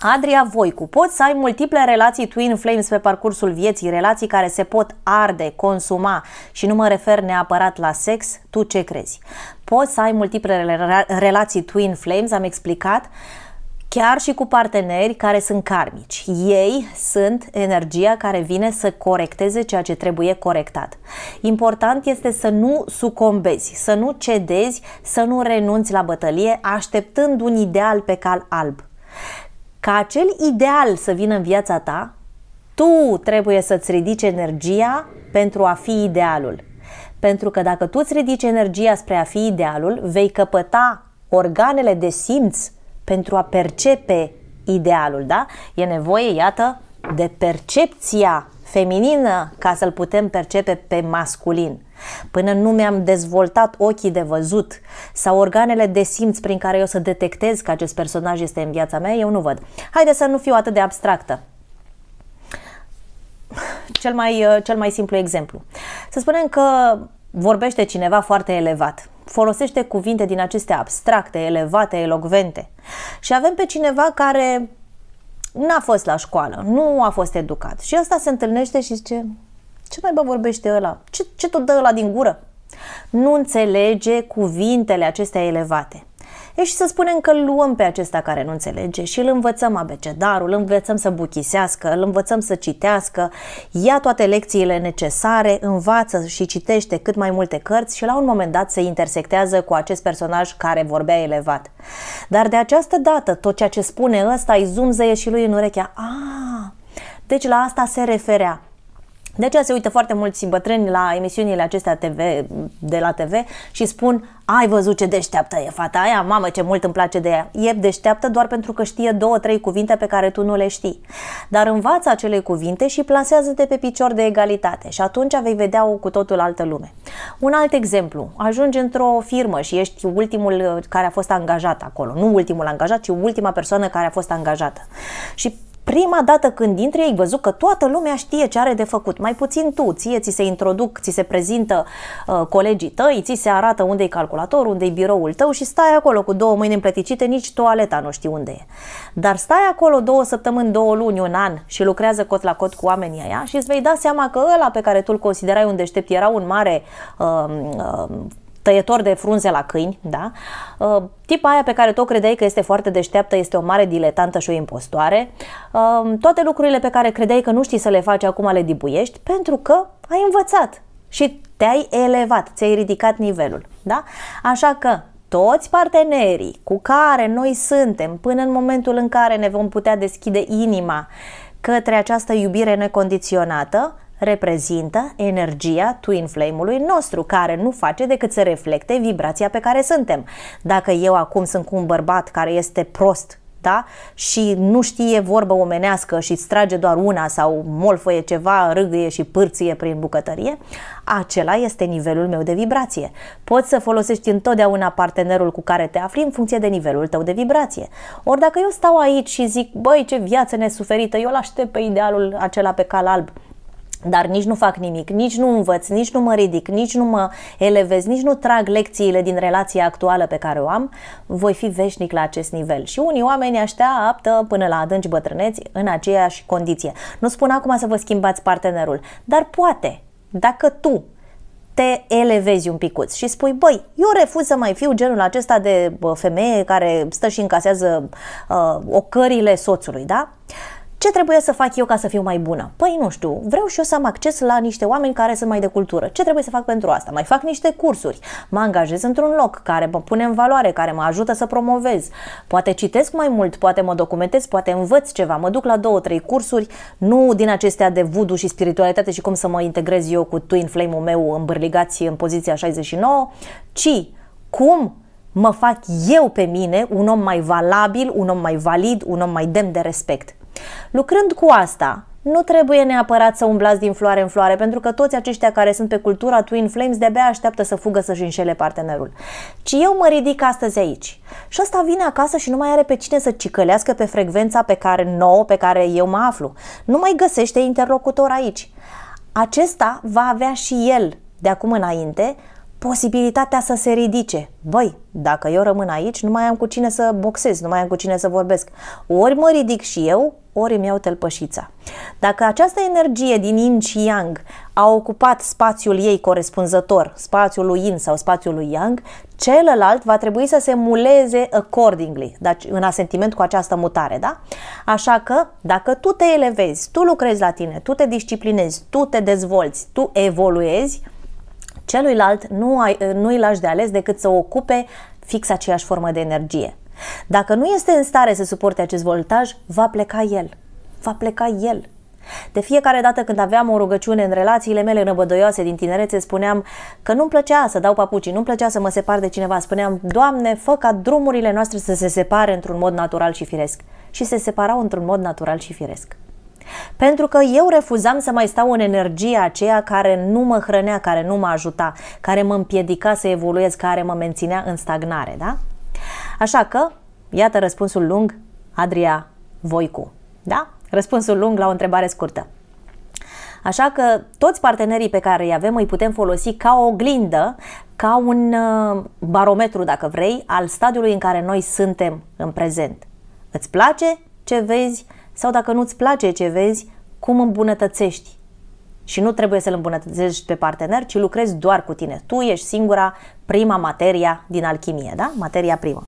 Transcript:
Adria Voicu, poți să ai multiple relații twin flames pe parcursul vieții, relații care se pot arde, consuma și nu mă refer neapărat la sex, tu ce crezi? Poți să ai multiple relații twin flames, am explicat, chiar și cu parteneri care sunt karmici. Ei sunt energia care vine să corecteze ceea ce trebuie corectat. Important este să nu sucombezi, să nu cedezi, să nu renunți la bătălie, așteptând un ideal pe cal alb ca acel ideal să vină în viața ta, tu trebuie să-ți ridici energia pentru a fi idealul. Pentru că dacă tu îți ridici energia spre a fi idealul, vei căpăta organele de simț pentru a percepe idealul, da? E nevoie, iată, de percepția feminină ca să-l putem percepe pe masculin până nu mi-am dezvoltat ochii de văzut sau organele de simț prin care eu să detectez că acest personaj este în viața mea, eu nu văd. Haide să nu fiu atât de abstractă cel mai, uh, cel mai simplu exemplu. Să spunem că vorbește cineva foarte elevat, folosește cuvinte din acestea abstracte, elevate, elogvente. și avem pe cineva care n-a fost la școală, nu a fost educat și asta se întâlnește și zice, ce naiba vorbește ăla? Ce, ce tot dă ăla din gură? Nu înțelege cuvintele acestea elevate. E și să spunem că luăm pe acesta care nu înțelege și îl învățăm abecedarul, îl învățăm să buchisească, îl învățăm să citească, ia toate lecțiile necesare, învață și citește cât mai multe cărți și la un moment dat se intersectează cu acest personaj care vorbea elevat. Dar de această dată tot ceea ce spune ăsta îi zumzăie și lui în urechea. A, deci la asta se referea. De aceea se uită foarte mulți bătrâni la emisiunile acestea TV, de la TV și spun ai văzut ce deșteaptă e fata aia, mamă ce mult îmi place de ea. E deșteaptă doar pentru că știe două, trei cuvinte pe care tu nu le știi. Dar învață acele cuvinte și plasează-te pe picior de egalitate și atunci vei vedea o cu totul altă lume. Un alt exemplu, ajungi într-o firmă și ești ultimul uh, care a fost angajat acolo, nu ultimul angajat, ci ultima persoană care a fost angajată. Și prima dată când intri ai văzut că toată lumea știe ce are de făcut, mai puțin tu, ție ți se introduc, ți se prezintă uh, colegii tăi, ți se arată unde e calculatorul, unde e biroul tău și stai acolo cu două mâini împleticite, nici toaleta nu știi unde e. Dar stai acolo două săptămâni, două luni, un an și lucrează cot la cot cu oamenii aia și îți vei da seama că ăla pe care tu îl considerai un deștept era un mare uh, uh, tăietor de frunze la câini, da? Uh, tipa aia pe care tu credeai că este foarte deșteaptă este o mare diletantă și o impostoare. Uh, toate lucrurile pe care credeai că nu știi să le faci acum le dibuiești pentru că ai învățat și te-ai elevat, ți-ai ridicat nivelul, da? Așa că toți partenerii cu care noi suntem până în momentul în care ne vom putea deschide inima către această iubire necondiționată, reprezintă energia twin flame-ului nostru, care nu face decât să reflecte vibrația pe care suntem. Dacă eu acum sunt cu un bărbat care este prost, da? și nu știe vorbă omenească și îți trage doar una sau molfăie ceva, râgâie și pârție prin bucătărie, acela este nivelul meu de vibrație. Poți să folosești întotdeauna partenerul cu care te afli în funcție de nivelul tău de vibrație. Ori dacă eu stau aici și zic, băi, ce viață nesuferită, eu l aștept pe idealul acela pe cal alb, dar nici nu fac nimic, nici nu învăț, nici nu mă ridic, nici nu mă elevez, nici nu trag lecțiile din relația actuală pe care o am, voi fi veșnic la acest nivel. Și unii oameni așteaptă până la adânci bătrâneți în aceeași condiție. Nu spun acum să vă schimbați partenerul, dar poate, dacă tu te elevezi un picuț și spui, băi, eu refuz să mai fiu genul acesta de femeie care stă și încasează uh, ocările soțului, da? Ce trebuie să fac eu ca să fiu mai bună? Păi nu știu, vreau și eu să am acces la niște oameni care sunt mai de cultură. Ce trebuie să fac pentru asta? Mai fac niște cursuri, mă angajez într-un loc care mă pune în valoare, care mă ajută să promovez. Poate citesc mai mult, poate mă documentez, poate învăț ceva, mă duc la două, trei cursuri, nu din acestea de voodoo și spiritualitate și cum să mă integrez eu cu twin flame-ul meu îmbârligați în poziția 69, ci cum mă fac eu pe mine un om mai valabil, un om mai valid, un om mai demn de respect. Lucrând cu asta, nu trebuie neapărat să umblați din floare în floare, pentru că toți aceștia care sunt pe cultura Twin Flames de-abia așteaptă să fugă să-și înșele partenerul. Ci eu mă ridic astăzi aici. Și ăsta vine acasă și nu mai are pe cine să cicălească pe frecvența pe care nouă, pe care eu mă aflu. Nu mai găsește interlocutor aici. Acesta va avea și el, de acum înainte, posibilitatea să se ridice. Băi, dacă eu rămân aici, nu mai am cu cine să boxez, nu mai am cu cine să vorbesc. Ori mă ridic și eu, ori îmi iau tălpășița. Dacă această energie din yin și yang a ocupat spațiul ei corespunzător, spațiul lui yin sau spațiul lui yang, celălalt va trebui să se muleze accordingly, deci în asentiment cu această mutare, da? Așa că, dacă tu te elevezi, tu lucrezi la tine, tu te disciplinezi, tu te dezvolți, tu evoluezi, celuilalt nu, ai, nu îi lași de ales decât să ocupe fix aceeași formă de energie. Dacă nu este în stare să suporte acest voltaj, va pleca el. Va pleca el. De fiecare dată când aveam o rugăciune în relațiile mele năbădoioase din tinerețe, spuneam că nu-mi plăcea să dau papucii, nu-mi plăcea să mă separ de cineva. Spuneam, Doamne, fă ca drumurile noastre să se separe într-un mod natural și firesc. Și se separau într-un mod natural și firesc. Pentru că eu refuzam să mai stau în energia aceea care nu mă hrănea, care nu mă ajuta, care mă împiedica să evoluez, care mă menținea în stagnare, da? Așa că, iată răspunsul lung, Adria Voicu. Da? Răspunsul lung la o întrebare scurtă. Așa că toți partenerii pe care îi avem îi putem folosi ca o oglindă, ca un uh, barometru, dacă vrei, al stadiului în care noi suntem în prezent. Îți place ce vezi sau dacă nu-ți place ce vezi, cum îmbunătățești? Și nu trebuie să-l îmbunătățești pe partener, ci lucrezi doar cu tine. Tu ești singura prima materia din alchimie, da? Materia primă.